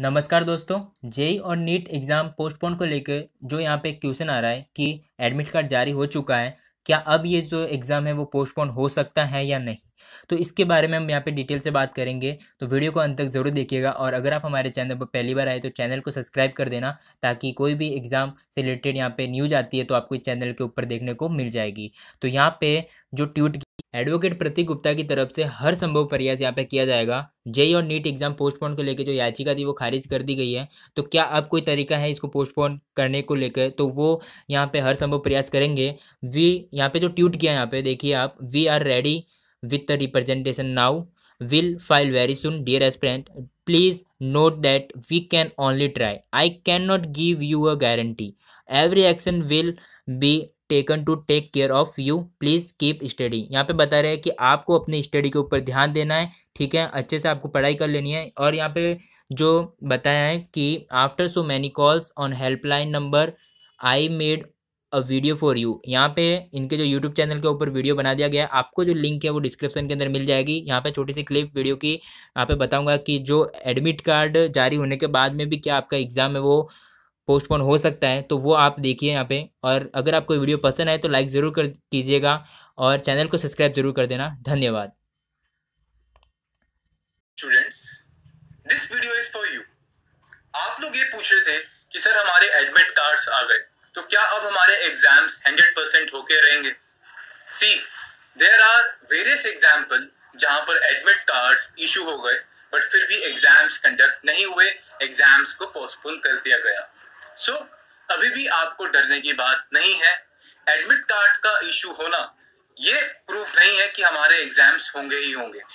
नमस्कार दोस्तों जेई और नीट एग्ज़ाम पोस्टपोन को लेकर जो यहाँ पे क्वेश्चन आ रहा है कि एडमिट कार्ड जारी हो चुका है क्या अब ये जो एग्ज़ाम है वो पोस्टपोन हो सकता है या नहीं तो इसके बारे में हम यहाँ पे डिटेल से बात करेंगे तो वीडियो को अंत तक ज़रूर देखिएगा और अगर आप हमारे चैनल पर पहली बार आए तो चैनल को सब्सक्राइब कर देना ताकि कोई भी एग्ज़ाम से रिलेटेड यहाँ पे न्यूज़ आती है तो आपको इस चैनल के ऊपर देखने को मिल जाएगी तो यहाँ पे जो ट्वीट एडवोकेट प्रतीक गुप्ता की तरफ से हर संभव प्रयास यहाँ पे किया जाएगा जेई और नीट एग्जाम पोस्टपोन को लेकर जो याचिका थी वो खारिज कर दी गई है तो क्या अब कोई तरीका है इसको पोस्टपोन करने को लेकर तो वो यहाँ पे हर संभव प्रयास करेंगे वी यहाँ पे जो ट्यूट किया यहाँ पे देखिए आप we are ready with the representation now will file very soon dear aspirant please note that we can only try I can not give you a guarantee every action will be taken to take care of you please keep study यहाँ पे बता रहे हैं कि आपको अपनी study के ऊपर ध्यान देना है ठीक है अच्छे से आपको पढ़ाई कर लेनी है और यहाँ पे जो बताया है कि after so many calls on helpline number I made a video for you यहाँ पे इनके जो यूट्यूब चैनल के ऊपर वीडियो बना दिया गया है आपको जो लिंक है वो डिस्क्रिप्शन के अंदर मिल जाएगी यहाँ पे छोटी सी क्लिप वीडियो की यहाँ पे बताऊंगा कि जो एडमिट कार्ड जारी होने के बाद में भी क्या आपका एग्ज़ाम है वो पोस्टपोन हो सकता है तो वो आप देखिए यहाँ पे और अगर आपको वीडियो पसंद आए तो लाइक ज़रूर कर कीजिएगा और चैनल को सब्सक्राइब जरूर कर देना धन्यवाद students this video is for you आप लोग ये पूछ रहे थे कि सर हमारे एडमिट कार्ड्स आ गए तो क्या अब हमारे एग्जाम्स 100 परसेंट होके रहेंगे see there are various example जहां पर एडमिट कार्ड्स इशू हो गए बट फिर भी एग्जाम्स कंडक्ट नहीं हुए एग्जाम्स को पोस्टपोन कर दिया गया भी आपको डरने की बात नहीं है एडमिट कार्ड का इश्यू होना ये प्रूफ नहीं है कि हमारे एग्जाम्स होंगे ही होंगे